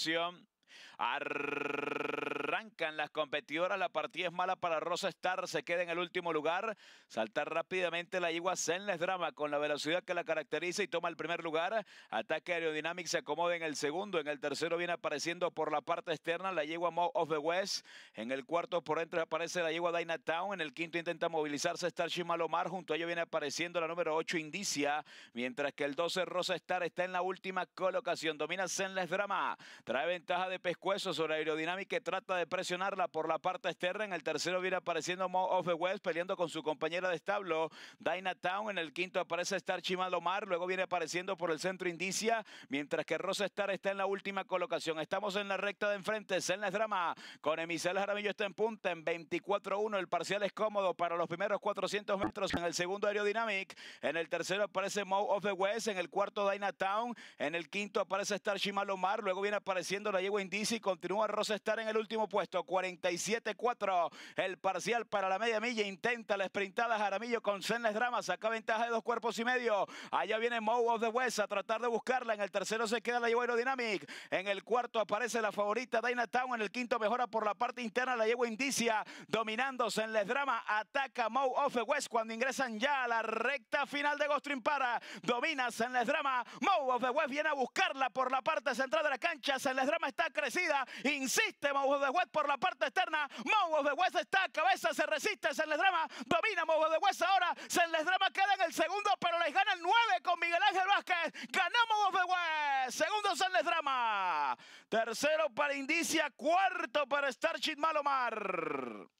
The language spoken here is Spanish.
Sion Arrancan las competidoras, la partida es mala para Rosa Star, se queda en el último lugar. salta rápidamente la yegua Senles Drama con la velocidad que la caracteriza y toma el primer lugar. Ataque aerodinámico se acomoda en el segundo, en el tercero viene apareciendo por la parte externa la yegua Mo of the West. En el cuarto por entre aparece la yegua Dyna en el quinto intenta movilizarse Starship Malomar, junto a ello viene apareciendo la número 8 Indicia, mientras que el 12 Rosa Star está en la última colocación. Domina Senles Drama, trae ventaja de pescuezo sobre aerodinámica que trata de presionarla por la parte externa. En el tercero viene apareciendo Mo of the West peleando con su compañera de establo, Dyna Town. En el quinto aparece Star Chimalomar. Luego viene apareciendo por el centro Indicia, mientras que Rosa Star está en la última colocación. Estamos en la recta de enfrente. es Drama con Emicel Jaramillo está en punta en 24-1. El parcial es cómodo para los primeros 400 metros. En el segundo Aerodynamic. En el tercero aparece Mo of the West. En el cuarto Dyna Town. En el quinto aparece Star Chimalomar. Luego viene apareciendo la yegua Indicia continúa Rosestar en el último puesto. 47-4 el parcial para la media milla. Intenta la sprintada Jaramillo con Senles Drama. Saca ventaja de dos cuerpos y medio. Allá viene Mow of the West a tratar de buscarla. En el tercero se queda la yegua Aerodynamic. En el cuarto aparece la favorita Dina Town. En el quinto mejora por la parte interna la yegua Indicia. Dominando Senles Drama. Ataca Mow of the West cuando ingresan ya a la recta final de Gostrim Para. Domina Senles Drama. Mow of the West viene a buscarla por la parte central de la cancha. Senles Drama está creciendo Insiste Maujo de West por la parte externa. Maujo de West está a cabeza, se resiste, se les drama. Domina Maujo de West ahora. Se les drama, queda en el segundo, pero les gana el 9 con Miguel Ángel Vázquez. Ganamos de West. Segundo se les drama. Tercero para Indicia. Cuarto para Starship Malomar.